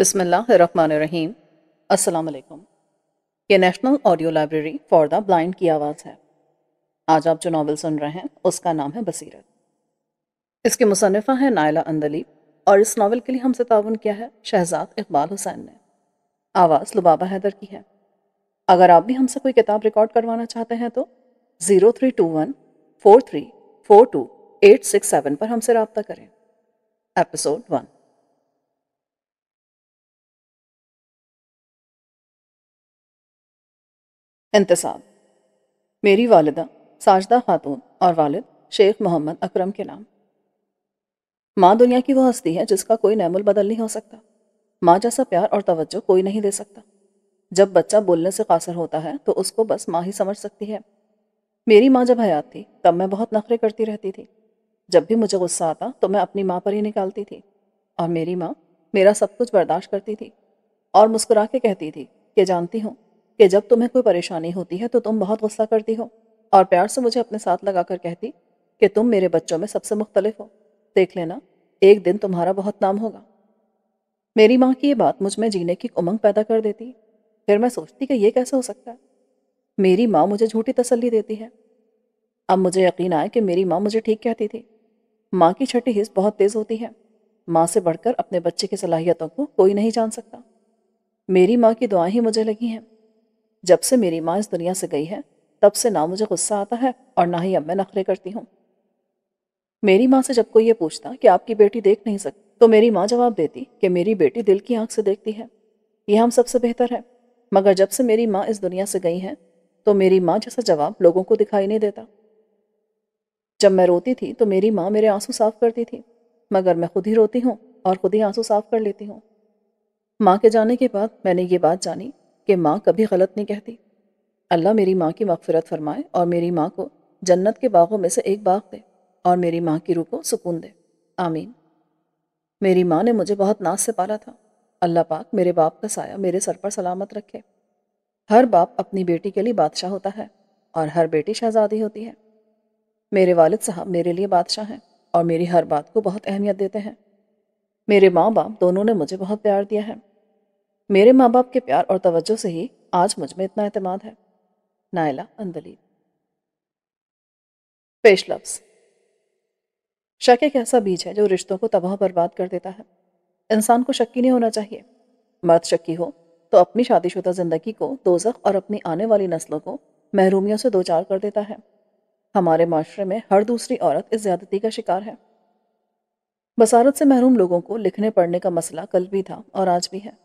बिसमीम असलकुम ये national audio library for the blind की आवाज़ है आज आप जो नावल सुन रहे हैं उसका नाम है बसीरत इसके मुसनफ़ा हैं नायला अंदली और इस नावल के लिए हमसे ताउन किया है शहजाद इकबाल हुसैन ने आवाज़ लुबाबा हैदर की है अगर आप भी हमसे कोई किताब रिकॉर्ड करवाना चाहते हैं तो zero three two one four three four two eight six seven पर हमसे रबता करें एपिसोड वन इंतसाब मेरी वालदा साजदा खातून और वालिद शेख मोहम्मद अकरम के नाम माँ दुनिया की वह हस्ती है जिसका कोई नैमुल बदल नहीं हो सकता माँ जैसा प्यार और तवज्जो कोई नहीं दे सकता जब बच्चा बोलने से कासर होता है तो उसको बस माँ ही समझ सकती है मेरी माँ जब हयात थी तब मैं बहुत नखरे करती रहती थी जब भी मुझे गुस्सा आता तो मैं अपनी माँ पर ही निकालती थी और मेरी माँ मेरा सब कुछ बर्दाश्त करती थी और मुस्कुरा के कहती थी कि जानती हूँ कि जब तुम्हें कोई परेशानी होती है तो तुम बहुत गुस्सा करती हो और प्यार से मुझे अपने साथ लगा कर कहती कि तुम मेरे बच्चों में सबसे मुख्तलिफ हो देख लेना एक दिन तुम्हारा बहुत नाम होगा मेरी माँ की ये बात मुझ में जीने की उमंग पैदा कर देती फिर मैं सोचती कि ये कैसे हो सकता है मेरी माँ मुझे झूठी तसल्ली देती है अब मुझे यकीन आया कि मेरी माँ मुझे ठीक कहती थी माँ की छठी हिस्स बहुत तेज़ होती है माँ से बढ़कर अपने बच्चे की सलाहियतों को कोई नहीं जान सकता मेरी माँ की दुआएं ही मुझे लगी हैं जब से मेरी माँ इस दुनिया से गई है तब से ना मुझे गुस्सा आता है और ना ही अब मैं नखरे करती हूँ मेरी माँ से जब कोई ये पूछता कि आपकी बेटी देख नहीं सकती तो मेरी माँ जवाब देती कि मेरी बेटी दिल की आंख से देखती है यह हम सबसे बेहतर है मगर जब से मेरी माँ इस दुनिया से गई है तो मेरी माँ जैसा जवाब लोगों को दिखाई नहीं देता जब मैं रोती थी तो मेरी माँ मेरे आंसू साफ करती थी मगर मैं खुद ही रोती हूँ और खुद ही आंसू साफ कर लेती हूँ माँ के जाने के बाद मैंने ये बात जानी कि माँ कभी गलत नहीं कहती अल्लाह मेरी माँ की मफफरत फरमाए और मेरी माँ को जन्नत के बागों में से एक बाग दे और मेरी माँ की रूह को सुकून दे आमीन मेरी माँ ने मुझे बहुत नाज से पाला था अल्लाह पाक मेरे बाप का साया मेरे सर पर सलामत रखे हर बाप अपनी बेटी के लिए बादशाह होता है और हर बेटी शहजादी होती है मेरे वालिद साहब मेरे लिए बादशाह हैं और मेरी हर बात को बहुत अहमियत देते हैं मेरे माँ बाप दोनों ने मुझे बहुत प्यार दिया है मेरे माँ बाप के प्यार और तवज्जो से ही आज मुझ में इतना अतमाद है नायला अंदली पेश लफ्स शक एक ऐसा बीज है जो रिश्तों को तबाह बर्बाद कर देता है इंसान को शक्की नहीं होना चाहिए मर्द शक्की हो तो अपनी शादीशुदा ज़िंदगी को दोजख और अपनी आने वाली नस्लों को महरूमियों से दो चार कर देता है हमारे माशरे में हर दूसरी औरत इस ज्यादती का शिकार है बसारत से महरूम लोगों को लिखने पढ़ने का मसला कल भी था और आज भी है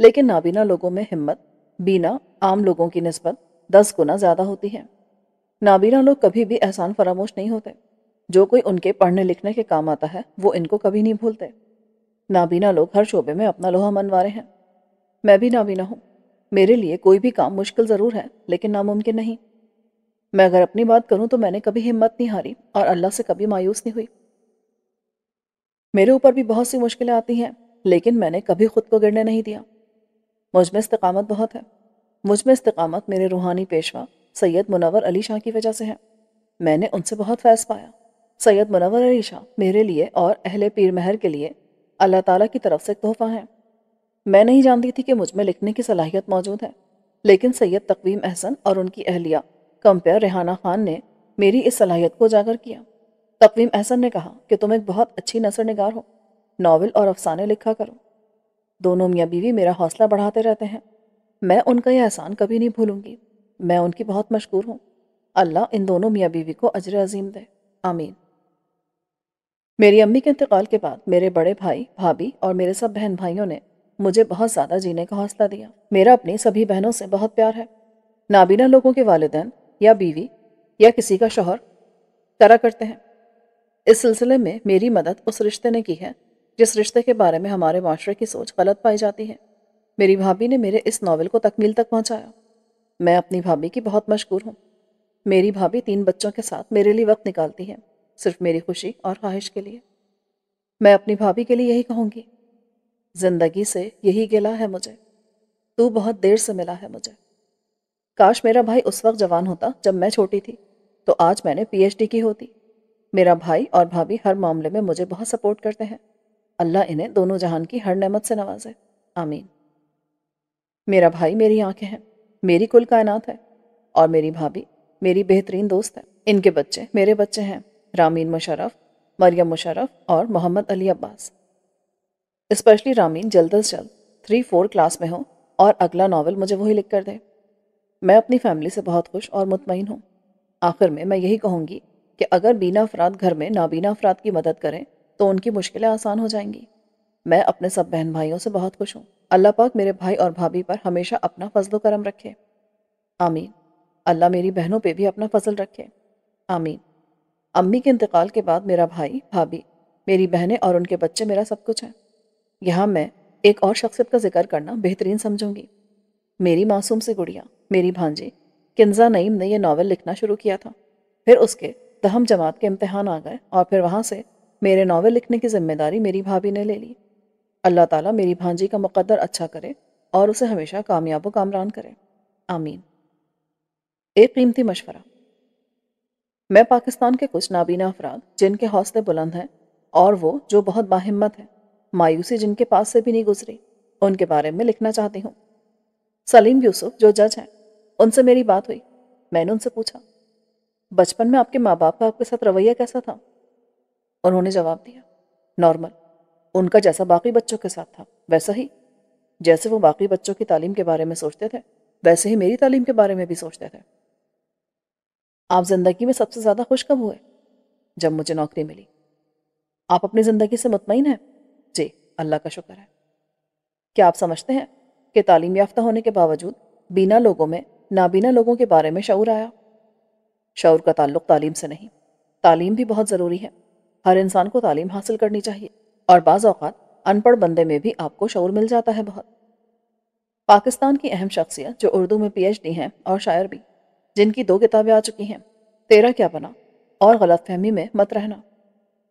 लेकिन नाबीना लोगों में हिम्मत बीना आम लोगों की नस्बत दस गुना ज़्यादा होती है नाबीना लोग कभी भी एहसान फरामोश नहीं होते जो कोई उनके पढ़ने लिखने के काम आता है वो इनको कभी नहीं भूलते नाबीना लोग हर शोबे में अपना लोहा मनवा रहे हैं मैं भी नाबीना हूँ मेरे लिए कोई भी काम मुश्किल ज़रूर है लेकिन नामुमकिन नहीं मैं अगर अपनी बात करूँ तो मैंने कभी हिम्मत नहीं हारी और अल्लाह से कभी मायूस नहीं हुई मेरे ऊपर भी बहुत सी मुश्किलें आती हैं लेकिन मैंने कभी खुद को गिरने नहीं दिया मुझ में इस्तकामत बहुत है मुझ में इस्तकामत मेरे रूहानी पेशवा सैयद मुनवर अली शाह की वजह से है मैंने उनसे बहुत फैस पाया सैयद मुनवर अली शाह मेरे लिए और अहले पीर महर के लिए अल्लाह ताला की तरफ से एक तोहफ़ा है मैं नहीं जानती थी कि मुझ में लिखने की सलाहियत मौजूद है लेकिन सैयद तकवीम अहसन और उनकी अहलिया कंपेयर रेहाना खान ने मेरी इस सलाहियत को उजागर किया तकवीम अहसन ने कहा कि तुम एक बहुत अच्छी नसर निगार हो नावल और अफसाने लिखा करो दोनों मियाँ बीवी मेरा हौसला बढ़ाते रहते हैं मैं उनका यह एहसान कभी नहीं भूलूंगी मैं उनकी बहुत मशहूर हूँ अल्लाह इन दोनों मियाँ बीवी को अजर अजीम दे आमीन मेरी अम्मी के इंतकाल के बाद मेरे बड़े भाई भाभी और मेरे सब बहन भाइयों ने मुझे बहुत ज़्यादा जीने का हौसला दिया मेरा अपनी सभी बहनों से बहुत प्यार है नाबीना लोगों के वालदेन या बीवी या किसी का शोहर करा करते हैं इस सिलसिले में मेरी मदद उस रिश्ते ने की है जिस रिश्ते के बारे में हमारे माशरे की सोच गलत पाई जाती है मेरी भाभी ने मेरे इस नावल को तकमील तक पहुंचाया मैं अपनी भाभी की बहुत मशहूर हूँ मेरी भाभी तीन बच्चों के साथ मेरे लिए वक्त निकालती है सिर्फ मेरी खुशी और ख्वाहिश के लिए मैं अपनी भाभी के लिए यही कहूँगी जिंदगी से यही गिला है मुझे तू बहुत देर से मिला है मुझे काश मेरा भाई उस वक्त जवान होता जब मैं छोटी थी तो आज मैंने पीएचडी की होती मेरा भाई और भाभी हर मामले में मुझे बहुत सपोर्ट करते हैं अल्लाह इन्हें दोनों जहान की हर नमत से नवाजे आमीन मेरा भाई मेरी आंखें हैं मेरी कुल कायनात है और मेरी भाभी मेरी बेहतरीन दोस्त है इनके बच्चे मेरे बच्चे हैं रामीन मुशरफ मरियम मुशरफ और मोहम्मद अली अब्बास स्पेशली रामीन जल्द अज जल्द थ्री फोर क्लास में हो और अगला नावल मुझे वही लिख कर दे मैं अपनी फैमिली से बहुत खुश और मुतमिन हूँ आखिर में मैं यही कहूँगी कि अगर बीना अफराद घर में नाबीना अफराद की मदद करें तो उनकी मुश्किलें आसान हो जाएंगी मैं अपने सब बहन भाइयों से बहुत खुश हूँ अल्लाह पाक मेरे भाई और भाभी पर हमेशा अपना फजलो करम रखे आमीन अल्लाह मेरी बहनों पर भी अपना फजल रखे आमीन अम्मी के इंतकाल के बाद मेरा भाई भाभी मेरी बहनें और उनके बच्चे मेरा सब कुछ हैं यहाँ मैं एक और शख्सियत का जिक्र करना बेहतरीन समझूंगी मेरी मासूम से गुड़िया मेरी भांजी किन्जा नईम ने यह नावल लिखना शुरू किया था फिर उसके दहम जमात के इम्तहान आ गए और फिर वहाँ से मेरे नावल लिखने की जिम्मेदारी मेरी भाभी ने ले ली अल्लाह ताला मेरी भांजी का मुकद्दर अच्छा करे और उसे हमेशा कामयाब व कामरान करे आमीन एक कीमती मशवरा मैं पाकिस्तान के कुछ नाबीना अफराद जिनके हौसले बुलंद हैं और वो जो बहुत बाहिम्मत हैं मायूसी जिनके पास से भी नहीं गुजरी उनके बारे में लिखना चाहती हूँ सलीम यूसुफ जो जज हैं उनसे मेरी बात हुई मैंने उनसे पूछा बचपन में आपके माँ बाप का आपके साथ रवैया कैसा था उन्होंने जवाब दिया नॉर्मल उनका जैसा बाकी बच्चों के साथ था वैसा ही जैसे वो बाकी बच्चों की तालीम के बारे में सोचते थे वैसे ही मेरी तालीम के बारे में भी सोचते थे आप ज़िंदगी में सबसे ज़्यादा खुश कब हुए जब मुझे नौकरी मिली आप अपनी ज़िंदगी से मुतमिन हैं जी अल्लाह का शुक्र है क्या आप समझते हैं कि तालीम याफ्ता होने के बावजूद बिना लोगों में नाबीना लोगों के बारे में शौर आया शौर का ताल्लुक तालीम से नहीं तालीम भी बहुत ज़रूरी है हर इंसान को तालीम हासिल करनी चाहिए और बाज़ अनपढ़ बंदे में भी आपको शौर मिल जाता है बहुत पाकिस्तान की अहम शख्सियत जो उर्दू में पीएचडी हैं और शायर भी जिनकी दो किताबें आ चुकी हैं तेरा क्या बना और गलत फहमी में मत रहना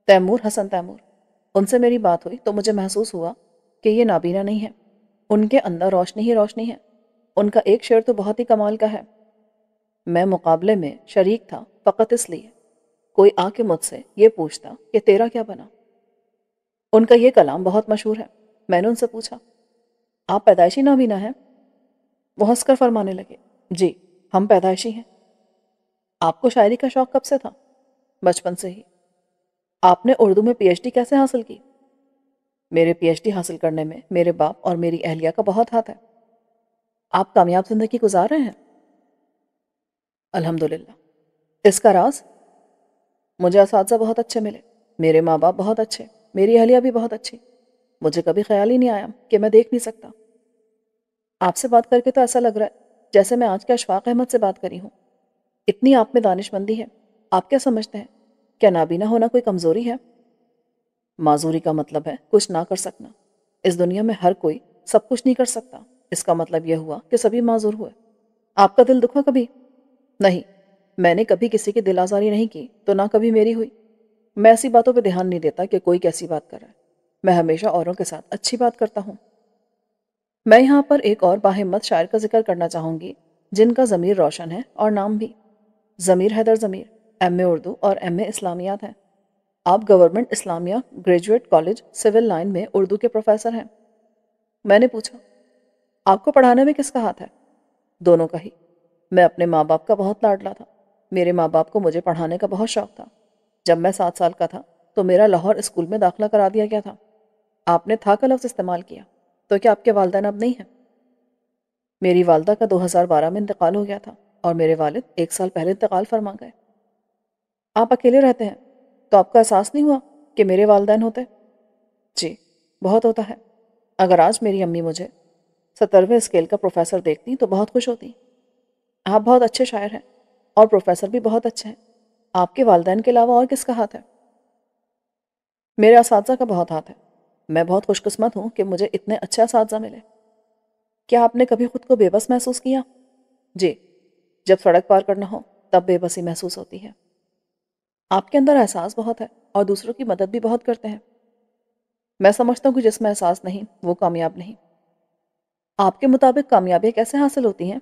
तैमूर हसन तैमूर उनसे मेरी बात हुई तो मुझे महसूस हुआ कि ये नाबीना नहीं है उनके अंदर रोशनी ही रोशनी है उनका एक शेर तो बहुत ही कमाल का है मैं मुकाबले में शरीक था फ़कत इसलिए कोई आके मुझसे ये पूछता कि तेरा क्या बना उनका ये कलाम बहुत मशहूर है मैंने उनसे पूछा आप पैदाइशी ना बीना हैं वो हंसकर फरमाने लगे जी हम पैदाइशी हैं आपको शायरी का शौक कब से था बचपन से ही आपने उर्दू में पीएचडी कैसे हासिल की मेरे पीएचडी हासिल करने में मेरे बाप और मेरी अहलिया का बहुत हाथ है आप कामयाब जिंदगी गुजार रहे हैं अल्हम्दुलिल्लाह इसका राज मुझे इस बहुत अच्छे मिले मेरे माँ बाप बहुत अच्छे मेरी अहलिया भी बहुत अच्छी मुझे कभी ख्याल ही नहीं आया कि मैं देख नहीं सकता आपसे बात करके तो ऐसा लग रहा है जैसे मैं आज के अशफाक अहमद से बात करी हूँ इतनी आप में दानिशमंदी है आप क्या समझते हैं क्या नाबीना होना कोई कमज़ोरी है माजूरी का मतलब है कुछ ना कर सकना इस दुनिया में हर कोई सब कुछ नहीं कर सकता इसका मतलब यह हुआ कि सभी माजूर हुए आपका दिल दुखा कभी नहीं मैंने कभी किसी की दिल आज़ारी नहीं की तो ना कभी मेरी हुई मैं ऐसी बातों पर ध्यान नहीं देता कि कोई कैसी बात कर रहा है मैं हमेशा औरों के साथ अच्छी बात करता हूँ मैं यहाँ पर एक और बाहिम्मत शायर का जिक्र करना चाहूँगी जिनका ज़मीर रोशन है और नाम भी ज़मीर हैदर ज़मीर एम ए उर्दू और एम ए इस्लामियात हैं आप government Islamia graduate college civil line में उर्दू के प्रोफेसर हैं मैंने पूछा आपको पढ़ाने में किसका हाथ है दोनों का ही मैं अपने माँ बाप का बहुत लाडला था मेरे माँ बाप को मुझे पढ़ाने का बहुत शौक था जब मैं सात साल का था तो मेरा लाहौर स्कूल में दाखिला करा दिया गया था आपने था का लफ्ज़ इस्तेमाल किया तो क्या आपके वालदेन अब नहीं हैं मेरी वालदा का 2012 में इंतकाल हो गया था और मेरे वालिद एक साल पहले इंतकाल फरमा गए आप अकेले रहते हैं तो आपका एहसास नहीं हुआ कि मेरे वालदेन होते जी बहुत होता है अगर आज मेरी अम्मी मुझे सत्तरवें स्केल का प्रोफेसर देखती तो बहुत खुश होती आप बहुत अच्छे शायर हैं और प्रोफेसर भी बहुत अच्छे हैं आपके वालदेन के अलावा और किसका हाथ है मेरे इस का बहुत हाथ है मैं बहुत खुशकस्मत हूँ कि मुझे इतने अच्छे इस मिले क्या आपने कभी खुद को बेबस महसूस किया जी जब सड़क पार करना हो तब बेबसी महसूस होती है आपके अंदर एहसास बहुत है और दूसरों की मदद भी बहुत करते हैं मैं समझता हूँ कि जिसमें एहसास नहीं वो कामयाब नहीं आपके मुताबिक कामयाबियाँ कैसे हासिल होती हैं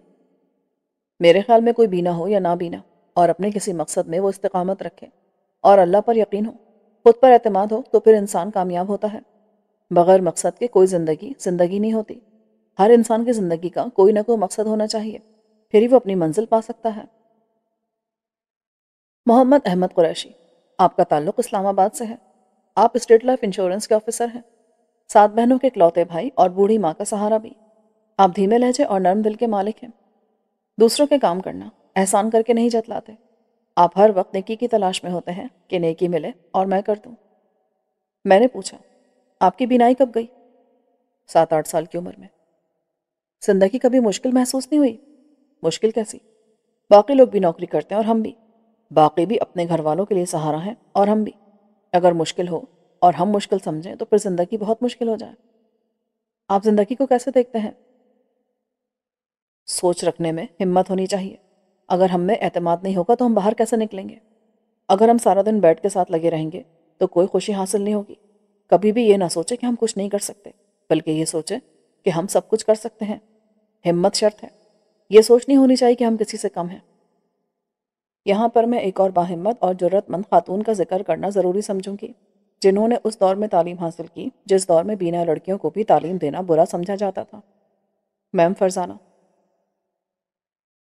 मेरे ख्याल में कोई बीना हो या ना बीना और अपने किसी मकसद में वो इस्तकामत रखे और अल्लाह पर यकीन हो खुद पर अतमाद हो तो फिर इंसान कामयाब होता है बगैर मकसद के कोई ज़िंदगी ज़िंदगी नहीं होती हर इंसान की ज़िंदगी का कोई ना कोई मकसद होना चाहिए फिर ही वो अपनी मंजिल पा सकता है मोहम्मद अहमद कुरैशी आपका ताल्लुक इस्लामाबाद से है आप स्टेट लाइफ इंश्योरेंस के ऑफिसर हैं सात बहनों के इकलौते भाई और बूढ़ी माँ का सहारा भी आप धीमे लहजे और नरम दिल के मालिक हैं दूसरों के काम करना एहसान करके नहीं जतलाते आप हर वक्त नेकी की तलाश में होते हैं कि नेकी मिले और मैं कर दूं मैंने पूछा आपकी बिनाई कब गई सात आठ साल की उम्र में जिंदगी कभी मुश्किल महसूस नहीं हुई मुश्किल कैसी बाकी लोग भी नौकरी करते हैं और हम भी बाकी भी अपने घर वालों के लिए सहारा हैं और हम भी अगर मुश्किल हो और हम मुश्किल समझें तो फिर ज़िंदगी बहुत मुश्किल हो जाए आप ज़िंदगी को कैसे देखते हैं सोच रखने में हिम्मत होनी चाहिए अगर हम में एतमाद नहीं होगा तो हम बाहर कैसे निकलेंगे अगर हम सारा दिन बेड के साथ लगे रहेंगे तो कोई खुशी हासिल नहीं होगी कभी भी ये ना सोचे कि हम कुछ नहीं कर सकते बल्कि ये सोचें कि हम सब कुछ कर सकते हैं हिम्मत शर्त है ये सोच नहीं होनी चाहिए कि हम किसी से कम हैं यहाँ पर मैं एक और बाहिम्मत और ज़रूरतमंद खातून का जिक्र करना ज़रूरी समझूंगी जिन्होंने उस दौर में तालीम हासिल की जिस दौर में बिना लड़कियों को भी तालीम देना बुरा समझा जाता था मैम फरजाना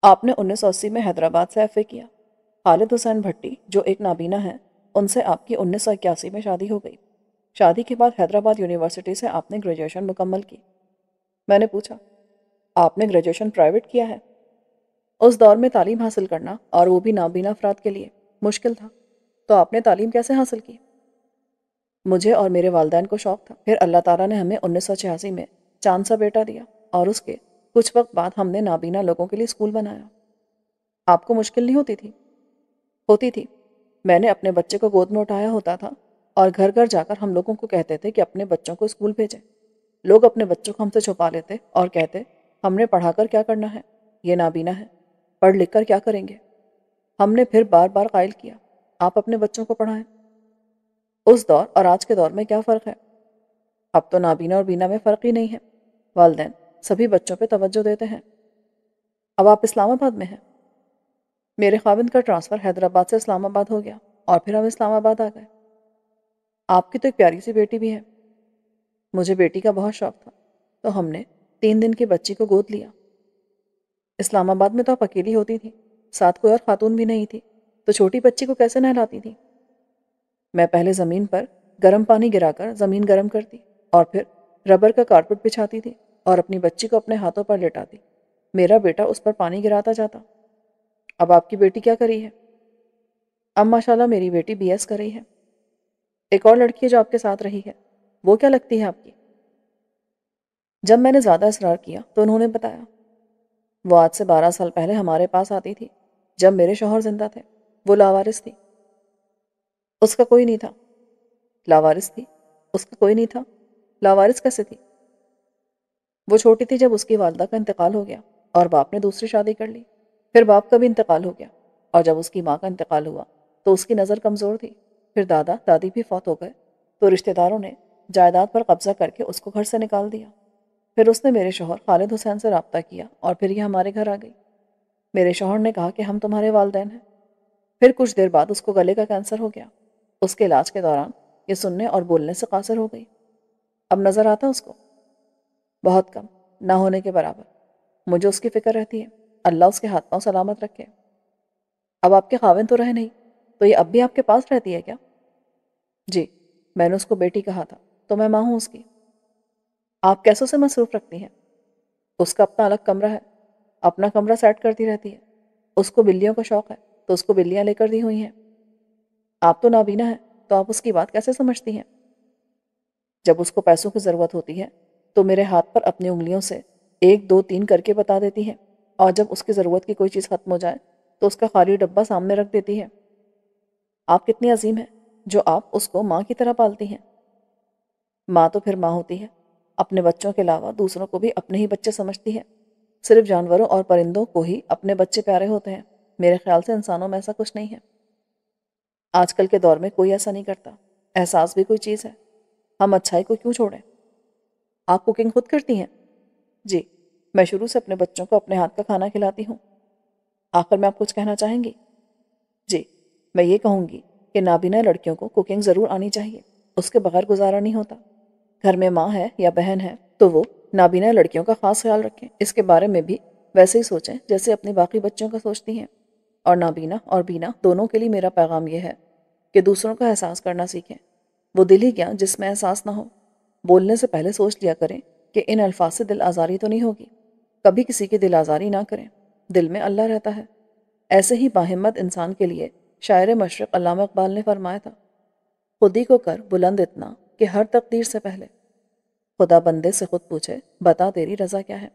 आपने 1980 में हैदराबाद से एफ किया खालिद हुसैन भट्टी जो एक नाबीना है उनसे आपकी उन्नीस में शादी हो गई शादी के बाद हैदराबाद यूनिवर्सिटी से आपने ग्रेजुएशन मुकम्मल की मैंने पूछा आपने ग्रेजुएशन प्राइवेट किया है उस दौर में तालीम हासिल करना और वो भी नाबीना अफराद के लिए मुश्किल था तो आपने तालीम कैसे हासिल की मुझे और मेरे वालदेन को शौक था फिर अल्लाह ताला ने हमें उन्नीस में चांद सा बेटा दिया और उसके कुछ वक्त बाद हमने नाबीना लोगों के लिए स्कूल बनाया आपको मुश्किल नहीं होती थी होती थी मैंने अपने बच्चे को गोद में उठाया होता था और घर घर जाकर हम लोगों को कहते थे कि अपने बच्चों को स्कूल भेजें लोग अपने बच्चों को हमसे छुपा लेते और कहते हमने पढ़ाकर क्या करना है ये नाबीना है पढ़ लिख कर क्या करेंगे हमने फिर बार बार कायल किया आप अपने बच्चों को पढ़ाएं उस दौर और आज के दौर में क्या फ़र्क है अब तो नाबीना और बीना में फ़र्क ही नहीं है वालदेन सभी बच्चों पे तवज्जो देते हैं अब आप इस्लामाबाद में हैं मेरे खाविंद का ट्रांसफ़र हैदराबाद से इस्लामाबाद हो गया और फिर हम इस्लामाबाद आ गए आपकी तो एक प्यारी सी बेटी भी है मुझे बेटी का बहुत शौक था तो हमने तीन दिन की बच्ची को गोद लिया इस्लामाबाद में तो आप अकेली होती थी साथ कोई और खातून भी नहीं थी तो छोटी बच्ची को कैसे नहलाती थी मैं पहले ज़मीन पर गर्म पानी गिराकर ज़मीन गर्म करती और फिर रबर का कारपेट बिछाती थी और अपनी बच्ची को अपने हाथों पर दी मेरा बेटा उस पर पानी गिराता जाता अब आपकी बेटी क्या करी है अब माशाला मेरी बेटी बी कर रही है एक और लड़की जो आपके साथ रही है वो क्या लगती है आपकी जब मैंने ज़्यादा इसरार किया तो उन्होंने बताया वो आज से बारह साल पहले हमारे पास आती थी जब मेरे शोहर जिंदा थे वो लावारिस थी उसका कोई नहीं था लावारिस थी उसका कोई नहीं था लावारिस कैसे थी वो छोटी थी जब उसकी वालदा का इंतकाल हो गया और बाप ने दूसरी शादी कर ली फिर बाप का भी इंतकाल हो गया और जब उसकी माँ का इंतकाल हुआ तो उसकी नज़र कमज़ोर थी फिर दादा दादी भी फौत हो गए तो रिश्तेदारों ने जायदाद पर कब्ज़ा करके उसको घर से निकाल दिया फिर उसने मेरे शोहर खालिद हुसैन से रबता किया और फिर ये हमारे घर आ गई मेरे शोहर ने कहा कि हम तुम्हारे वालदेन हैं फिर कुछ देर बाद उसको गले का कैंसर हो गया उसके इलाज के दौरान ये सुनने और बोलने से कासर हो गई अब नज़र आता उसको बहुत कम ना होने के बराबर मुझे उसकी फ़िक्र रहती है अल्लाह उसके हाथ पाँव सलामत रखे अब आपके खाविन तो रहे नहीं तो ये अब भी आपके पास रहती है क्या जी मैंने उसको बेटी कहा था तो मैं माँ हूँ उसकी आप कैसों से मसरूफ़ रखती हैं उसका अपना अलग कमरा है अपना कमरा सेट करती रहती है उसको बिल्लियों का शौक़ है तो उसको बिल्लियाँ लेकर दी हुई हैं आप तो नाबीना है तो आप उसकी बात कैसे समझती हैं जब उसको पैसों की ज़रूरत होती है तो मेरे हाथ पर अपनी उंगलियों से एक दो तीन करके बता देती है और जब उसकी ज़रूरत की कोई चीज़ ख़त्म हो जाए तो उसका खाली डब्बा सामने रख देती है आप कितनी अजीम हैं जो आप उसको माँ की तरह पालती हैं माँ तो फिर माँ होती है अपने बच्चों के अलावा दूसरों को भी अपने ही बच्चे समझती है सिर्फ जानवरों और परिंदों को ही अपने बच्चे प्यारे होते हैं मेरे ख्याल से इंसानों में ऐसा कुछ नहीं है आजकल के दौर में कोई ऐसा नहीं करता एहसास भी कोई चीज़ है हम अच्छाई को क्यों छोड़ें आप कुकिंग खुद करती हैं जी मैं शुरू से अपने बच्चों को अपने हाथ का खाना खिलाती हूँ आखिर में आप कुछ कहना चाहेंगी जी मैं ये कहूँगी कि नाबीना लड़कियों को कुकिंग ज़रूर आनी चाहिए उसके बगैर गुजारा नहीं होता घर में माँ है या बहन है तो वो नाबीना लड़कियों का खास ख्याल रखें इसके बारे में भी वैसे ही सोचें जैसे अपने बाकी बच्चों का सोचती हैं और नाबीना और बीना दोनों के लिए मेरा पैगाम यह है कि दूसरों का एहसास करना सीखें वो दिल ही क्या जिसमें एहसास ना हो बोलने से पहले सोच लिया करें कि इन अल्फाज से दिल आज़ारी तो नहीं होगी कभी किसी की दिल आज़ारी ना करें दिल में अल्लाह रहता है ऐसे ही बाहिम्मत इंसान के लिए शायर मशरक़ अलामा इकबाल ने फरमाया था खुदी को कर बुलंद इतना कि हर तकदीर से पहले खुदा बंदे से खुद पूछे बता तेरी रज़ा क्या है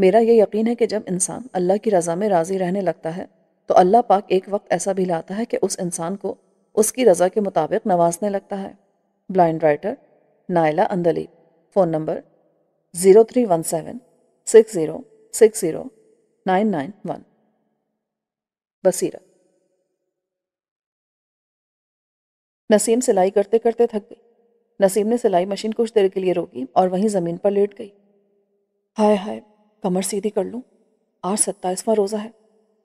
मेरा ये यकीन है कि जब इंसान अल्लाह की रज़ा में राज़ी रहने लगता है तो अल्लाह पाक एक वक्त ऐसा भी लाता है कि उस इंसान को उसकी रज़ा के मुताबिक नवाजने लगता है blind writer phone number zero three one seven six zero six zero nine nine one Basira Naseem सिलाई करते करते थक गई नसीम ने सिलाई मशीन कुछ देर के लिए रोकी और वहीं ज़मीन पर लेट गई हाय हाय कमर सीधी कर लूँ आज सत्ताईसवां रोज़ा है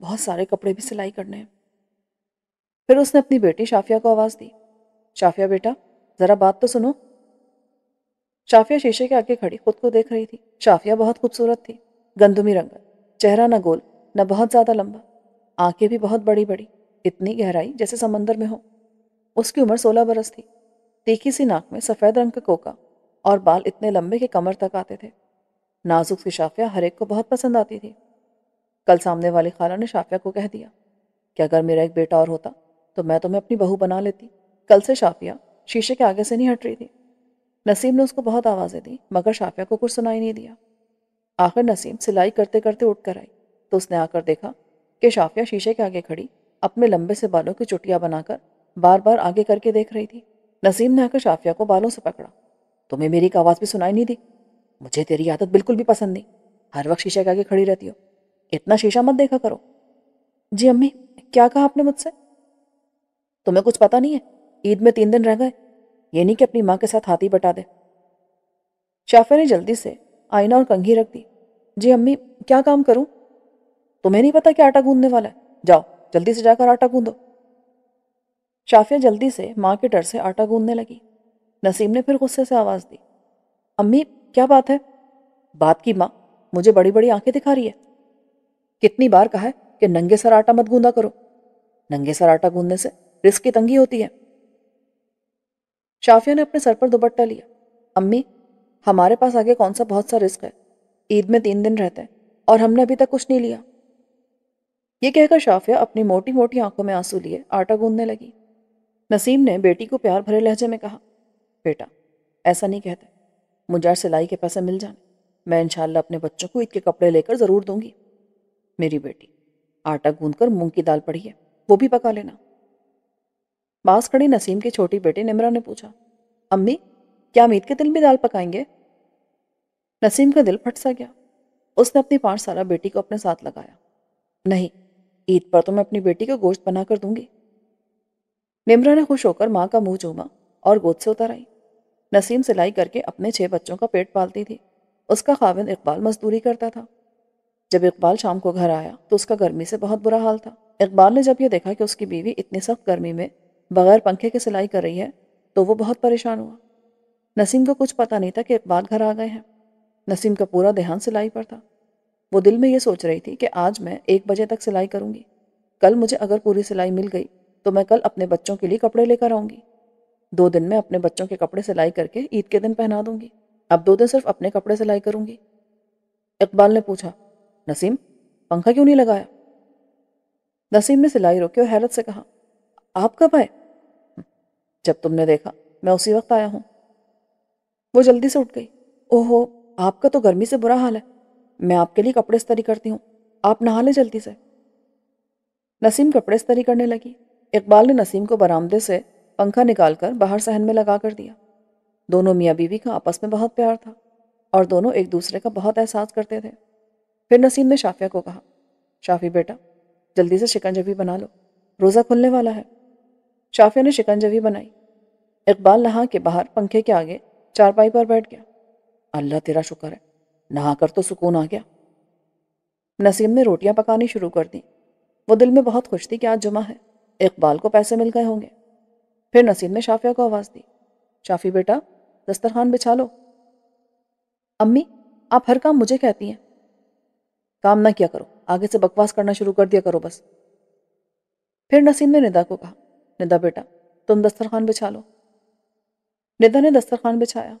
बहुत सारे कपड़े भी सिलाई करने हैं फिर उसने अपनी बेटी शाफिया को आवाज़ दी शाफिया बेटा ज़रा बात तो सुनो शाफिया शीशे के आगे खड़ी खुद को देख रही थी शाफिया बहुत खूबसूरत थी गंदुमी रंगत चेहरा न गोल न बहुत ज़्यादा लंबा आंखें भी बहुत बड़ी बड़ी इतनी गहराई जैसे समंदर में हो उसकी उम्र सोलह बरस थी तीखी सी नाक में सफ़ेद रंग का कोका और बाल इतने लंबे कि कमर तक आते थे नाजुक सी शाफिया हरेक को बहुत पसंद आती थी कल सामने वाली खाला ने शाफिया को कह दिया कि अगर मेरा एक बेटा और होता तो मैं तुम्हें अपनी बहू बना लेती कल से शाफिया शीशे के आगे से नहीं हट रही थी नसीम ने उसको बहुत आवाज़ें दी मगर शाफिया को कुछ सुनाई नहीं दिया आखिर नसीम सिलाई करते करते उठ कर आई तो उसने आकर देखा कि शाफिया शीशे के आगे खड़ी अपने लंबे से बालों की चुटिया बनाकर बार बार आगे करके देख रही थी नसीम ने आकर शाफिया को बालों से पकड़ा तुम्हें मेरी एक आवाज़ भी सुनाई नहीं दी मुझे तेरी आदत बिल्कुल भी पसंद नहीं हर वक्त शीशे के आगे खड़ी रहती हो इतना शीशा मत देखा करो जी अम्मी क्या कहा आपने मुझसे तुम्हें कुछ पता नहीं है ईद में तीन दिन रह गए ये नहीं कि अपनी माँ के साथ हाथी बटा दे शाफिया ने जल्दी से आईना और कंघी रख दी जी अम्मी क्या काम करूं तुम्हें नहीं पता कि आटा गूंदने वाला है जाओ जल्दी से जाकर आटा गूंदो शाफिया जल्दी से माँ के डर से आटा गूंदने लगी नसीम ने फिर गुस्से से आवाज़ दी अम्मी क्या बात है बात की माँ मुझे बड़ी बड़ी आंखें दिखा रही है कितनी बार कहा है कि नंगे सर आटा मत गूंदा करो नंगे सर आटा गूंदने से रिस्क की तंगी होती है शाफिया ने अपने सर पर दुपट्टा लिया अम्मी हमारे पास आगे कौन सा बहुत सा रिस्क है ईद में तीन दिन रहते हैं और हमने अभी तक कुछ नहीं लिया ये कहकर शाफिया अपनी मोटी मोटी आंखों में आंसू लिए आटा गूंदने लगी नसीम ने बेटी को प्यार भरे लहजे में कहा बेटा ऐसा नहीं कहते मुझे सिलाई के पैसे मिल जाने मैं इंशाल्लाह अपने बच्चों को ईद के कपड़े लेकर ज़रूर दूंगी मेरी बेटी आटा गूंद कर मूंग की दाल पड़ी है वो भी पका लेना पास खड़ी नसीम की छोटी बेटी निमरा ने पूछा अम्मी क्या अमीद के दिल भी दाल पकाएंगे नसीम का दिल फट सा गया उसने अपनी पाँच साल बेटी को अपने साथ लगाया नहीं ईद पर तो मैं अपनी बेटी का गोश्त बना कर दूंगी निमरा ने खुश होकर माँ का मुंह चूमा और गोद से उतर आई नसीम सिलाई करके अपने छह बच्चों का पेट पालती थी उसका खाविंद इकबाल मजदूरी करता था जब इकबाल शाम को घर आया तो उसका गर्मी से बहुत बुरा हाल था इकबाल ने जब यह देखा कि उसकी बीवी इतनी सख्त गर्मी में बगैर पंखे के सिलाई कर रही है तो वो बहुत परेशान हुआ नसीम को कुछ पता नहीं था कि इकबाल घर आ गए हैं नसीम का पूरा ध्यान सिलाई पर था वो दिल में ये सोच रही थी कि आज मैं एक बजे तक सिलाई करूँगी कल मुझे अगर पूरी सिलाई मिल गई तो मैं कल अपने बच्चों के लिए कपड़े लेकर आऊँगी दो दिन में अपने बच्चों के कपड़े सिलाई करके ईद के दिन पहना दूंगी अब दो दिन सिर्फ अपने कपड़े सिलाई करूंगी इकबाल ने पूछा नसीम पंखा क्यों नहीं लगाया नसीम ने सिलाई रोके और हैरत से कहा आप कब आए जब तुमने देखा मैं उसी वक्त आया हूँ वो जल्दी से उठ गई ओहो आपका तो गर्मी से बुरा हाल है मैं आपके लिए कपड़े स्तरी करती हूँ आप नहा लें जल्दी से नसीम कपड़े स्तरी करने लगी इकबाल ने नसीम को बरामदे से पंखा निकालकर बाहर सहन में लगा कर दिया दोनों मियाँ बीवी का आपस में बहुत प्यार था और दोनों एक दूसरे का बहुत एहसास करते थे फिर नसीम ने शाफिया को कहा शाफी बेटा जल्दी से शिकंजबी बना लो रोज़ा खुलने वाला है शाफिया ने शिकंजवी बनाई इकबाल नहा के बाहर पंखे के आगे चारपाई पर बैठ गया अल्लाह तेरा शुक्र है नहा कर तो सुकून आ गया नसीम ने रोटियां पकानी शुरू कर दी वो दिल में बहुत खुश थी कि आज जुमा है इकबाल को पैसे मिल गए होंगे फिर नसीम ने शाफिया को आवाज़ दी शाफी बेटा दस्तरखान बिछा लो अम्मी आप हर काम मुझे कहती हैं काम ना किया करो आगे से बकवास करना शुरू कर दिया करो बस फिर नसीम ने निदा को कहा निधा बेटा तुम दस्तरखान बिछा लो निधा ने दस्तरखान बिछाया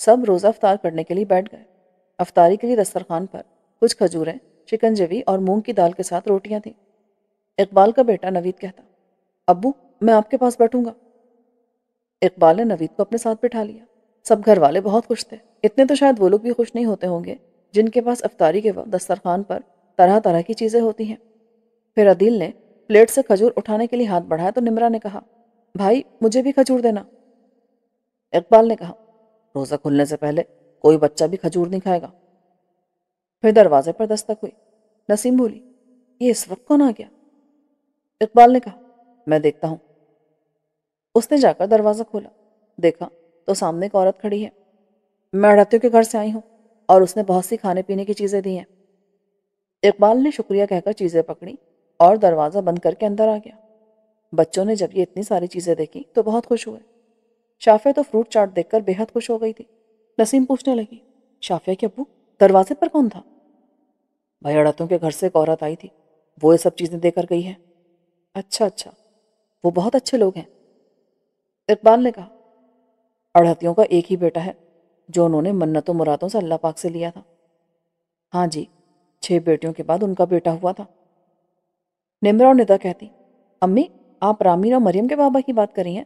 सब रोज़ा अफ्तार करने के लिए बैठ गए अफ्तारी के लिए दस्तरखान पर कुछ खजूरें जेवी और मूंग की दाल के साथ रोटियां थीं इकबाल का बेटा नवीद कहता अबू मैं आपके पास बैठूंगा इकबाल ने नवीद को अपने साथ बिठा लिया सब घर वाले बहुत खुश थे इतने तो शायद वो लोग भी खुश नहीं होते होंगे जिनके पास अफ्तारी के वक्त दस्तरखान पर तरह तरह की चीज़ें होती हैं फिर अदील ने प्लेट से खजूर उठाने के लिए हाथ बढ़ाया तो निमरा ने कहा भाई मुझे भी खजूर देना इकबाल ने कहा रोज़ा खुलने से पहले कोई बच्चा भी खजूर नहीं खाएगा फिर दरवाजे पर दस्तक हुई नसीम बोली ये इस वक्त कौन आ गया इकबाल ने कहा मैं देखता हूं उसने जाकर दरवाज़ा खोला देखा तो सामने एक औरत खड़ी है मैं अड़तियों के घर से आई हूं और उसने बहुत सी खाने पीने की चीज़ें दी हैं इकबाल ने शुक्रिया कहकर चीज़ें पकड़ी और दरवाज़ा बंद करके अंदर आ गया बच्चों ने जब ये इतनी सारी चीज़ें देखी तो बहुत खुश हुए शाफिया तो फ्रूट चाट देखकर बेहद खुश हो गई थी नसीम पूछने लगी शाफिया के अबू दरवाजे पर कौन था भाई अड़तों के घर से एक औरत आई थी वो ये सब चीज़ें देकर गई है अच्छा अच्छा वो बहुत अच्छे लोग हैं इकबाल ने कहा अड़हतियों का एक ही बेटा है जो उन्होंने मन्नत मुरादों से अल्लाह पाक से लिया था हाँ जी छह बेटियों के बाद उनका बेटा हुआ था निमरा निदा कहती अम्मी आप रामीन और मरियम के बाबा की बात करी हैं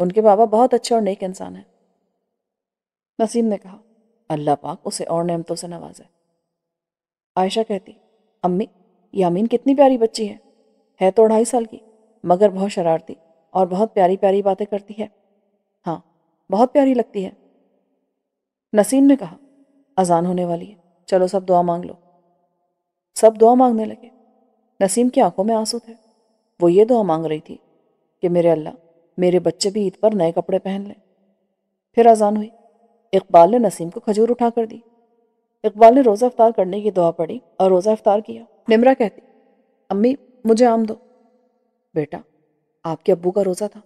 उनके बाबा बहुत अच्छे और नेक इंसान हैं नसीम ने कहा अल्लाह पाक उसे और नमतों से नवाजे आयशा कहती अम्मी यामीन कितनी प्यारी बच्ची है है तो ढाई साल की मगर बहुत शरारती और बहुत प्यारी प्यारी बातें करती है हाँ बहुत प्यारी लगती है नसीम ने कहा अजान होने वाली है चलो सब दुआ मांग लो सब दुआ मांगने लगे नसीम की आंखों में आंसू थे वो ये दुआ मांग रही थी कि मेरे अल्लाह मेरे बच्चे भी ईद पर नए कपड़े पहन लें फिर अजान हुई इकबाल ने नसीम को खजूर उठा कर दी इकबाल ने रोज़ा अफ्तार करने की दुआ पड़ी और रोज़ा अफ्तार किया निमरा कहती अम्मी मुझे आम दो बेटा आपके अब्बू का रोज़ा था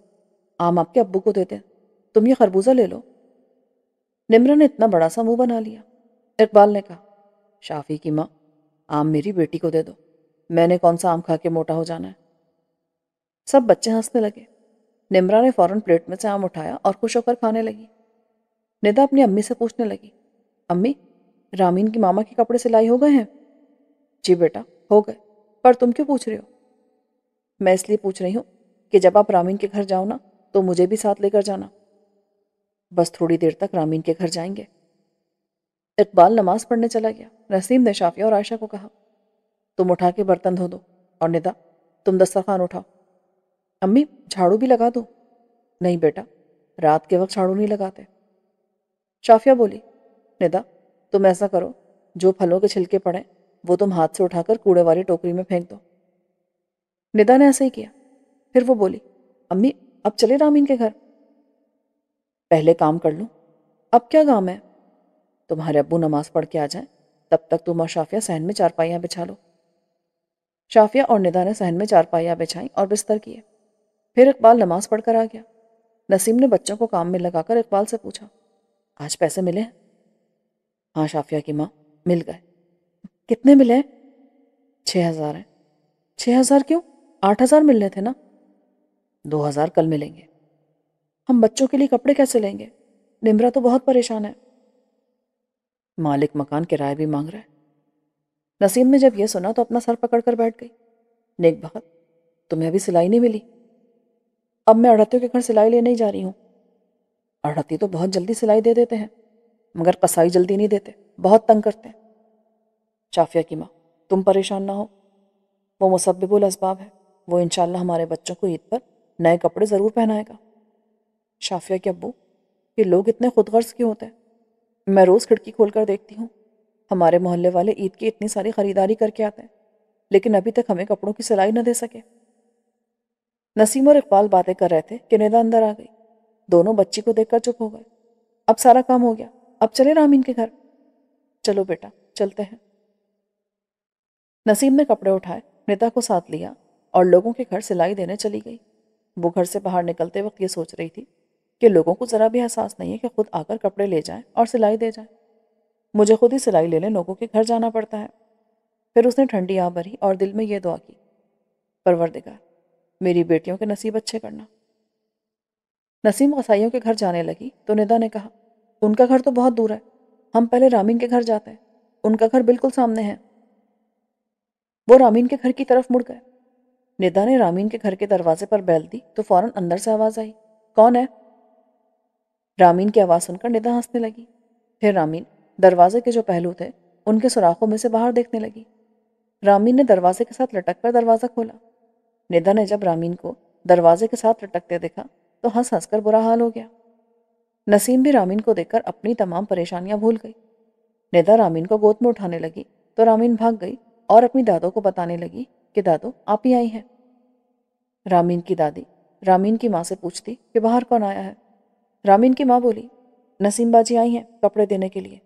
आम आपके अब्बू को देते तुम ये खरबूजा ले लो निमरा ने इतना बड़ा सा मुंह बना लिया इकबाल ने कहा शाफी की माँ आम मेरी बेटी को दे दो मैंने कौन सा आम खा के मोटा हो जाना है सब बच्चे हंसने लगे निमरा ने फौरन प्लेट में से आम उठाया और खुश होकर खाने लगी निदा अपनी अम्मी से पूछने लगी अम्मी रामीन की मामा के कपड़े सिलाई हो गए हैं जी बेटा हो गए पर तुम क्यों पूछ रहे हो मैं इसलिए पूछ रही हूँ कि जब आप रामीन के घर जाओ ना तो मुझे भी साथ लेकर जाना बस थोड़ी देर तक रामीन के घर जाएंगे इकबाल नमाज पढ़ने चला गया नसीम ने शाफिया और आयशा को कहा तुम उठा के बर्तन धो दो और निदा तुम दस्तरखान उठाओ अम्मी झाड़ू भी लगा दो नहीं बेटा रात के वक्त झाड़ू नहीं लगाते शाफिया बोली निदा तुम ऐसा करो जो फलों के छिलके पड़े वो तुम हाथ से उठाकर कूड़े वाली टोकरी में फेंक दो निदा ने ऐसा ही किया फिर वो बोली अम्मी अब चले रामीन के घर पहले काम कर लूँ अब क्या काम है तुम्हारे अबू नमाज पढ़ के आ जाए तब तक तुम और शाफिया सहन में चारपाइयाँ बिछा लो शाफिया और निदा ने सहन में चारपाइयाँ बिछाई और बिस्तर किए फिर इकबाल नमाज पढ़कर आ गया नसीम ने बच्चों को काम में लगाकर इकबाल से पूछा आज पैसे मिले हैं हाँ शाफिया की माँ मिल गए कितने मिले हैं छः हज़ार हैं छः हज़ार क्यों आठ हज़ार मिलने थे ना दो हज़ार कल मिलेंगे हम बच्चों के लिए कपड़े कैसे लेंगे निमरा तो बहुत परेशान है मालिक मकान किराया भी मांग रहा है नसीम ने जब यह सुना तो अपना सर पकड़ कर बैठ गई नेक भगत तुम्हें अभी सिलाई नहीं मिली अब मैं अड़तियों के घर सिलाई लेने ही जा रही हूँ अड़ती तो बहुत जल्दी सिलाई दे देते हैं मगर कसाई जल्दी नहीं देते बहुत तंग करते हैं चाफिया की माँ तुम परेशान ना हो वो मुसब्बिबुल असबाब है वो इनशाला हमारे बच्चों को ईद पर नए कपड़े ज़रूर पहनाएगा शाफिया के अब्बू ये लोग इतने खुदगर्ज क्यों होते हैं मैं रोज़ खिड़की खोल कर देखती हूँ हमारे मोहल्ले वाले ईद की इतनी सारी खरीदारी करके आते हैं लेकिन अभी तक हमें कपड़ों की सिलाई न दे सके नसीम और इकबाल बातें कर रहे थे कि निदा अंदर आ गई दोनों बच्ची को देखकर चुप हो गए अब सारा काम हो गया अब चले रामीन के घर चलो बेटा चलते हैं नसीम ने कपड़े उठाए निदा को साथ लिया और लोगों के घर सिलाई देने चली गई वो घर से बाहर निकलते वक्त ये सोच रही थी कि लोगों को ज़रा भी एहसास नहीं है कि खुद आकर कपड़े ले जाएं और सिलाई दे जाएं मुझे खुद ही सिलाई लेने लोगों के घर जाना पड़ता है फिर उसने ठंडी आँ भरी और दिल में यह दुआ की परवरदिगार मेरी बेटियों के नसीब अच्छे करना नसीम कसाईयों के घर जाने लगी तो निदा ने कहा उनका घर तो बहुत दूर है हम पहले रामीन के घर जाते हैं उनका घर बिल्कुल सामने है वो रामीन के घर की तरफ मुड़ गए निदा ने रामीन के घर के दरवाजे पर बैल दी तो फौरन अंदर से आवाज़ आई कौन है रामीन की आवाज़ सुनकर निदा हंसने लगी फिर रामीन दरवाजे के जो पहलू थे उनके सुराखों में से बाहर देखने लगी रामीन ने दरवाजे के साथ लटक कर दरवाज़ा खोला निदा ने जब रामीन को दरवाजे के साथ लटकते देखा तो हंस हंस कर बुरा हाल हो गया नसीम भी रामीन को देखकर अपनी तमाम परेशानियां भूल गई निदा रामीन को गोद में उठाने लगी तो रामीन भाग गई और अपनी दादों को बताने लगी कि दादो आप ही आई हैं रामीन की दादी रामीन की माँ से पूछती कि बाहर कौन आया है रामीन की माँ बोली नसीम बाजी आई हैं कपड़े देने के लिए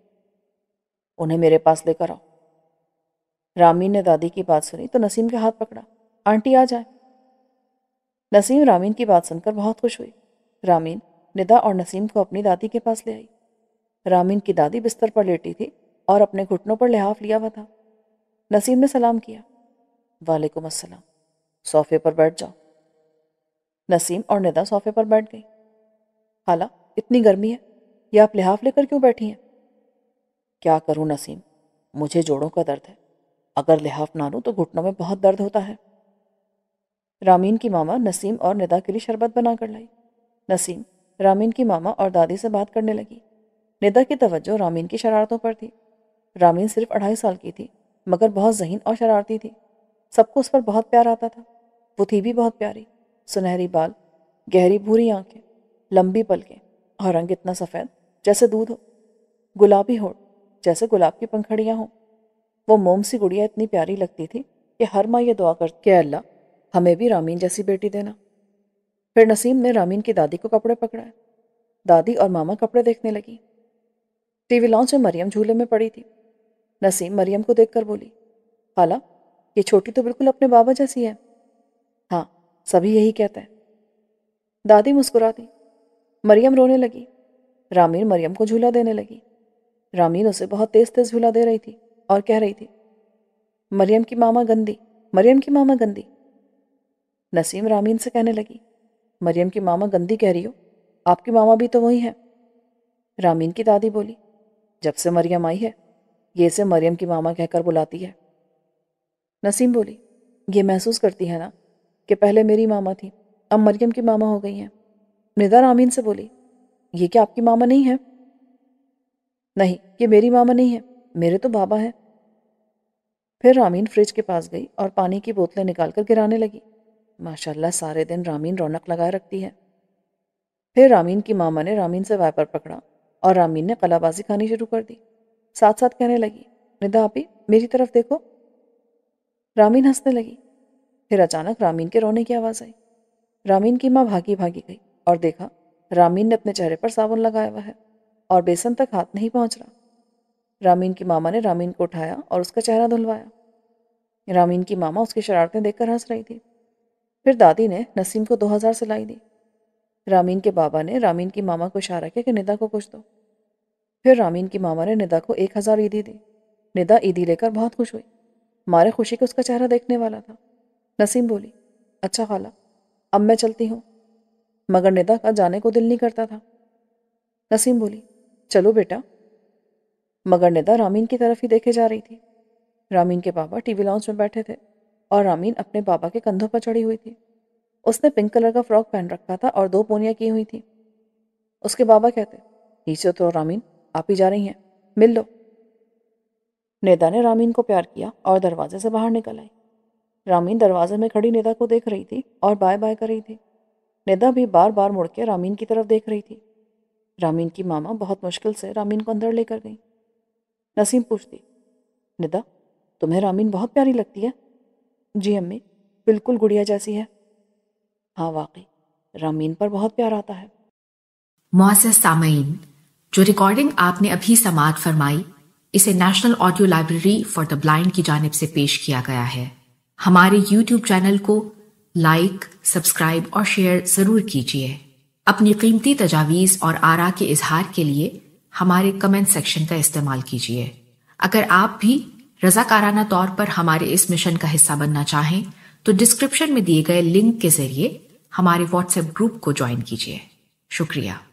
उन्हें मेरे पास लेकर आओ रामीन ने दादी की बात सुनी तो नसीम के हाथ पकड़ा आंटी आ जाए नसीम रामीन की बात सुनकर बहुत खुश हुई रामीन निदा और नसीम को अपनी दादी के पास ले आई रामीन की दादी बिस्तर पर लेटी थी और अपने घुटनों पर लिहाफ लिया हुआ था नसीम ने सलाम किया वालेकुम अस्सलाम सोफे पर बैठ जाओ नसीम और निदा सोफे पर बैठ गई खाला इतनी गर्मी है यह आप लिहाफ लेकर क्यों बैठी हैं क्या करूं नसीम मुझे जोड़ों का दर्द है अगर लिहाफ ना लूँ तो घुटनों में बहुत दर्द होता है रामीन की मामा नसीम और निदा के लिए शरबत बना कर लाई नसीम रामीन की मामा और दादी से बात करने लगी निदा की तवज्जो रामीन की शरारतों पर थी रामीन सिर्फ अढ़ाई साल की थी मगर बहुत जहीन और शरारती थी सबको उस पर बहुत प्यार आता था वो थी भी बहुत प्यारी सुनहरी बाल गहरी भूरी आंखें लंबी पलकें और रंग इतना सफ़ेद जैसे दूध हो गुलाबी होठ जैसे गुलाब की पंखड़ियाँ हों वो मोम सी गुड़िया इतनी प्यारी लगती थी कि हर माँ ये दुआ कर के अल्लाह हमें भी रामीन जैसी बेटी देना फिर नसीम ने रामीन की दादी को कपड़े पकड़ाए दादी और मामा कपड़े देखने लगी टीवी लॉन्च में मरियम झूले में पड़ी थी नसीम मरियम को देखकर बोली खाला ये छोटी तो बिल्कुल अपने बाबा जैसी है हाँ सभी यही कहते हैं दादी मुस्कुरा दी मरियम रोने लगी रामीन मरियम को झूला देने लगी रामीन उसे बहुत तेज तेज हिला दे रही थी और कह रही थी मरियम की मामा गंदी मरियम की मामा गंदी नसीम रामीन से कहने लगी मरियम की मामा गंदी कह रही हो आपकी मामा भी तो वही हैं रामीन की दादी बोली जब से मरियम आई है ये इसे मरियम की मामा कहकर बुलाती है नसीम बोली ये महसूस करती है ना कि पहले मेरी मामा थी अब मरियम की मामा हो गई हैं मृदा रामीन से बोली ये क्या आपकी मामा नहीं है नहीं ये मेरी मामा नहीं है मेरे तो बाबा हैं फिर रामीन फ्रिज के पास गई और पानी की बोतलें निकालकर गिराने लगी माशाल्लाह सारे दिन रामीन रौनक लगाए रखती है फिर रामीन की मामा ने रामीन से वाइपर पकड़ा और रामीन ने कलाबाजी खानी शुरू कर दी साथ साथ कहने लगी निदा आपी मेरी तरफ देखो रामीन हंसने लगी फिर अचानक रामीन के रोने की आवाज़ आई रामीन की माँ भागी भागी गई और देखा रामीन ने अपने चेहरे पर साबुन लगाया हुआ है और बेसन तक हाथ नहीं पहुंच रहा रामीन की मामा ने रामीन को उठाया और उसका चेहरा धुलवाया रामीन की मामा उसकी शरारतें देखकर हंस रही थी फिर दादी ने नसीम को दो हज़ार सिलाई दी रामीन के बाबा ने रामीन की मामा को इशारा किया कि निदा को कुछ दो फिर रामीन की मामा ने निदा को एक हज़ार ईदी दी निदा ईदी लेकर बहुत खुश हुई मारे खुशी के उसका चेहरा देखने वाला था नसीम बोली अच्छा खाला अब मैं चलती हूँ मगर निदा का जाने को दिल नहीं करता था नसीम बोली चलो बेटा मगर निदा रामीन की तरफ ही देखे जा रही थी रामीन के बाबा टीवी लाउंज में बैठे थे और रामीन अपने बाबा के कंधों पर चढ़ी हुई थी उसने पिंक कलर का फ्रॉक पहन रखा था और दो पोनियाँ की हुई थी उसके बाबा कहते नीचे उतरो रामीन आप ही जा रही हैं मिल लो नेदा ने रामीन को प्यार किया और दरवाजे से बाहर निकल आई रामीन दरवाजे में खड़ी नेदा को देख रही थी और बाय बाय कर रही थी नेदा भी बार बार मुड़ के रामीन की तरफ देख रही थी रामीन की मामा बहुत मुश्किल से रामीन को अंदर लेकर गई नसीम पूछती निदा तुम्हें रामीन बहुत प्यारी लगती है जी अम्मी बिल्कुल गुड़िया जैसी है हाँ वाकई रामीन पर बहुत प्यार आता है मुआसर सामीन जो रिकॉर्डिंग आपने अभी समाप्त फरमाई इसे national audio library for the blind की जानब से पेश किया गया है हमारे यूट्यूब चैनल को लाइक सब्सक्राइब और शेयर जरूर कीजिए अपनी कीमती तजावीज़ और आरा के इजहार के लिए हमारे कमेंट सेक्शन का इस्तेमाल कीजिए अगर आप भी रजाकाराना तौर पर हमारे इस मिशन का हिस्सा बनना चाहें तो डिस्क्रिप्शन में दिए गए लिंक के जरिए हमारे व्हाट्सएप ग्रुप को ज्वाइन कीजिए शुक्रिया